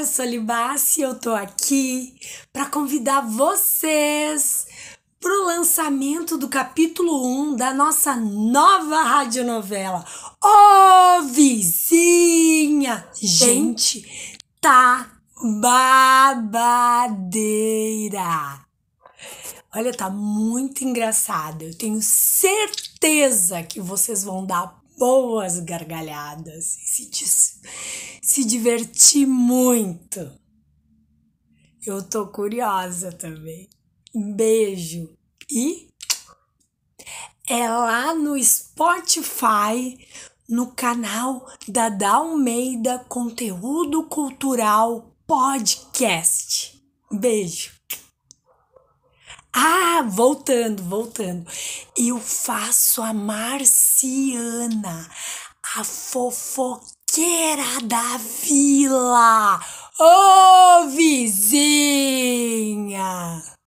eu sou Libassi e eu tô aqui para convidar vocês para o lançamento do capítulo 1 da nossa nova radionovela, Ô Vizinha! Gente, tá babadeira! Olha, tá muito engraçado. Eu tenho certeza que vocês vão dar boas gargalhadas e se se divertir muito. Eu tô curiosa também. beijo e é lá no Spotify, no canal da Dalmeida Conteúdo Cultural Podcast. Beijo. Ah, voltando, voltando. Eu faço a Marciana, a fofoca era da Vila! Ô, oh, vizinho!